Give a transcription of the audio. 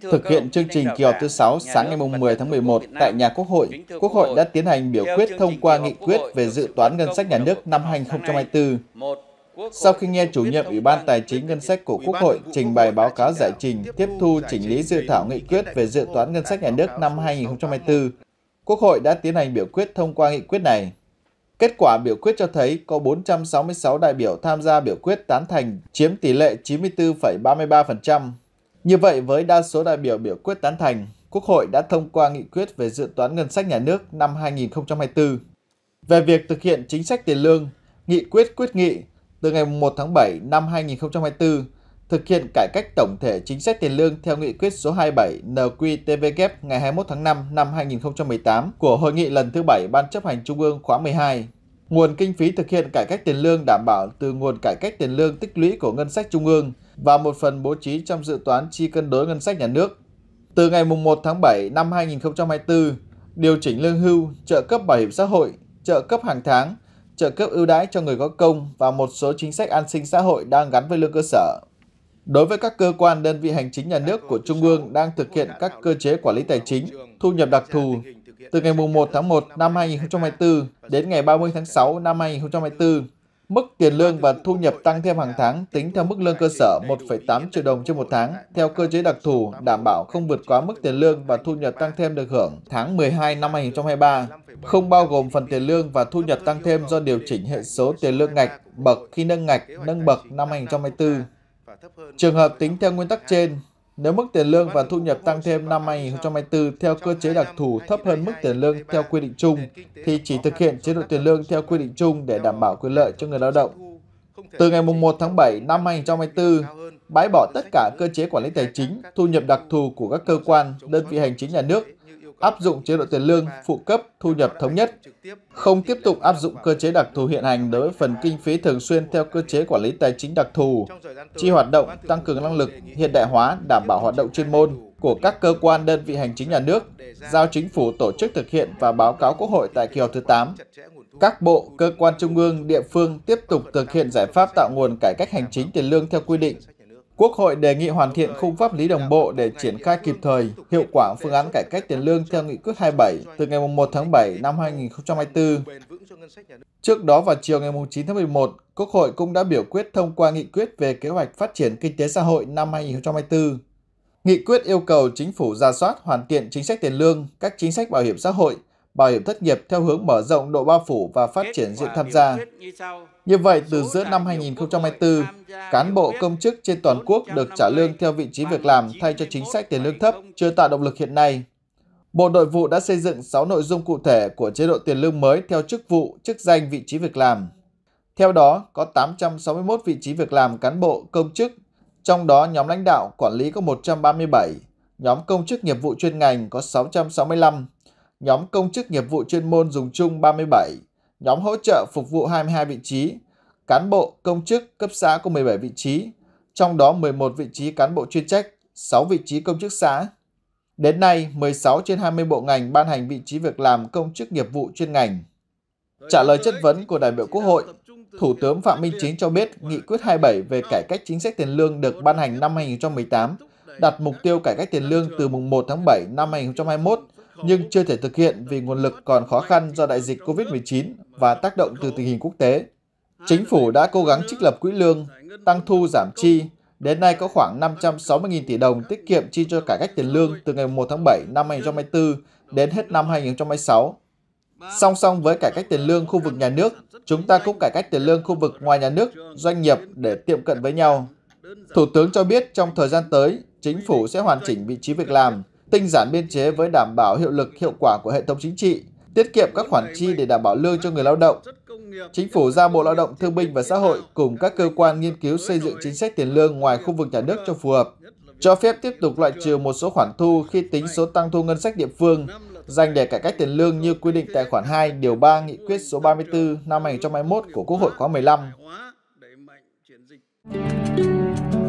thực hiện chương trình kỳ họp thứ 6 sáng ngày 10 tháng 11 tại nhà Quốc hội, Quốc hội đã tiến hành biểu quyết thông qua nghị quyết về dự toán ngân sách nhà nước năm 2024. Sau khi nghe chủ nhiệm Ủy ban Tài chính Ngân sách của Quốc hội trình bày báo cáo giải trình, tiếp thu chỉnh lý dự thảo nghị quyết về dự toán ngân sách nhà nước năm 2024, Quốc hội đã tiến hành biểu quyết thông qua nghị quyết này. Kết quả biểu quyết cho thấy có 466 đại biểu tham gia biểu quyết tán thành, chiếm tỷ lệ 94,33%. Như vậy, với đa số đại biểu biểu quyết tán thành, Quốc hội đã thông qua nghị quyết về dự toán ngân sách nhà nước năm 2024. Về việc thực hiện chính sách tiền lương, nghị quyết quyết nghị từ ngày 1 tháng 7 năm 2024 thực hiện cải cách tổng thể chính sách tiền lương theo nghị quyết số 27 NQTVK e ngày 21 tháng 5 năm 2018 của Hội nghị lần thứ 7 Ban chấp hành Trung ương khóa 12. Nguồn kinh phí thực hiện cải cách tiền lương đảm bảo từ nguồn cải cách tiền lương tích lũy của ngân sách trung ương – và một phần bố trí trong dự toán chi cân đối ngân sách nhà nước. Từ ngày 1 tháng 7 năm 2024, điều chỉnh lương hưu, trợ cấp bảo hiểm xã hội, trợ cấp hàng tháng, trợ cấp ưu đãi cho người có công và một số chính sách an sinh xã hội đang gắn với lương cơ sở. Đối với các cơ quan đơn vị hành chính nhà nước của Trung ương đang thực hiện các cơ chế quản lý tài chính, thu nhập đặc thù từ ngày 1 tháng 1 năm 2024 đến ngày 30 tháng 6 năm 2024 Mức tiền lương và thu nhập tăng thêm hàng tháng tính theo mức lương cơ sở 1,8 triệu đồng trên một tháng, theo cơ chế đặc thù, đảm bảo không vượt quá mức tiền lương và thu nhập tăng thêm được hưởng tháng 12 năm 2023, không bao gồm phần tiền lương và thu nhập tăng thêm do điều chỉnh hệ số tiền lương ngạch, bậc khi nâng ngạch, nâng bậc năm 2024. Trường hợp tính theo nguyên tắc trên, nếu mức tiền lương và thu nhập tăng thêm năm 2024 theo cơ chế đặc thù thấp hơn mức tiền lương theo quy định chung, thì chỉ thực hiện chế độ tiền lương theo quy định chung để đảm bảo quyền lợi cho người lao động. Từ ngày 1 tháng 7 năm 2024, bãi bỏ tất cả cơ chế quản lý tài chính, thu nhập đặc thù của các cơ quan, đơn vị hành chính nhà nước áp dụng chế độ tiền lương, phụ cấp, thu nhập thống nhất, không tiếp tục áp dụng cơ chế đặc thù hiện hành đối với phần kinh phí thường xuyên theo cơ chế quản lý tài chính đặc thù, chi hoạt động, tăng cường năng lực, hiện đại hóa, đảm bảo hoạt động chuyên môn của các cơ quan đơn vị hành chính nhà nước, giao chính phủ tổ chức thực hiện và báo cáo Quốc hội tại kỳ họp thứ 8. Các bộ, cơ quan trung ương, địa phương tiếp tục thực hiện giải pháp tạo nguồn cải cách hành chính tiền lương theo quy định, Quốc hội đề nghị hoàn thiện khung pháp lý đồng bộ để triển khai kịp thời, hiệu quả phương án cải cách tiền lương theo nghị quyết 27 từ ngày 1 tháng 7 năm 2024. Trước đó vào chiều ngày 9 tháng 11, Quốc hội cũng đã biểu quyết thông qua nghị quyết về kế hoạch phát triển kinh tế xã hội năm 2024. Nghị quyết yêu cầu chính phủ ra soát hoàn thiện chính sách tiền lương, các chính sách bảo hiểm xã hội, bảo hiểm thất nghiệp theo hướng mở rộng độ bao phủ và phát triển diện tham gia. Như vậy, từ giữa năm 2024, cán bộ công chức trên toàn quốc được trả lương theo vị trí việc làm thay cho chính sách tiền lương thấp chưa tạo động lực hiện nay. Bộ Nội vụ đã xây dựng 6 nội dung cụ thể của chế độ tiền lương mới theo chức vụ, chức danh, vị trí việc làm. Theo đó, có 861 vị trí việc làm cán bộ, công chức, trong đó nhóm lãnh đạo, quản lý có 137, nhóm công chức nghiệp vụ chuyên ngành có 665, nhóm công chức nghiệp vụ chuyên môn dùng chung 37, nhóm hỗ trợ phục vụ 22 vị trí, cán bộ công chức cấp xã có 17 vị trí, trong đó 11 vị trí cán bộ chuyên trách, 6 vị trí công chức xã. Đến nay, 16 trên 20 bộ ngành ban hành vị trí việc làm công chức nghiệp vụ chuyên ngành. Trả lời chất vấn của đại biểu Quốc hội, Thủ tướng Phạm Minh Chính cho biết Nghị quyết 27 về cải cách chính sách tiền lương được ban hành năm 2018 đặt mục tiêu cải cách tiền lương từ mùng 1 tháng 7 năm 2021 nhưng chưa thể thực hiện vì nguồn lực còn khó khăn do đại dịch COVID-19 và tác động từ tình hình quốc tế. Chính phủ đã cố gắng trích lập quỹ lương, tăng thu giảm chi. Đến nay có khoảng 560.000 tỷ đồng tiết kiệm chi cho cải cách tiền lương từ ngày 1 tháng 7 năm 2024 đến hết năm 2026. Song song với cải cách tiền lương khu vực nhà nước, chúng ta cũng cải cách tiền lương khu vực ngoài nhà nước, doanh nghiệp để tiệm cận với nhau. Thủ tướng cho biết trong thời gian tới, chính phủ sẽ hoàn chỉnh vị trí việc làm, tinh giản biên chế với đảm bảo hiệu lực hiệu quả của hệ thống chính trị, tiết kiệm các khoản chi để đảm bảo lương cho người lao động. Chính phủ giao Bộ Lao động Thương binh và Xã hội cùng các cơ quan nghiên cứu xây dựng chính sách tiền lương ngoài khu vực nhà nước cho phù hợp, cho phép tiếp tục loại trừ một số khoản thu khi tính số tăng thu ngân sách địa phương dành để cải cách tiền lương như quy định tại khoản 2 điều 3 nghị quyết số 34 năm 2021 của Quốc hội khóa 15.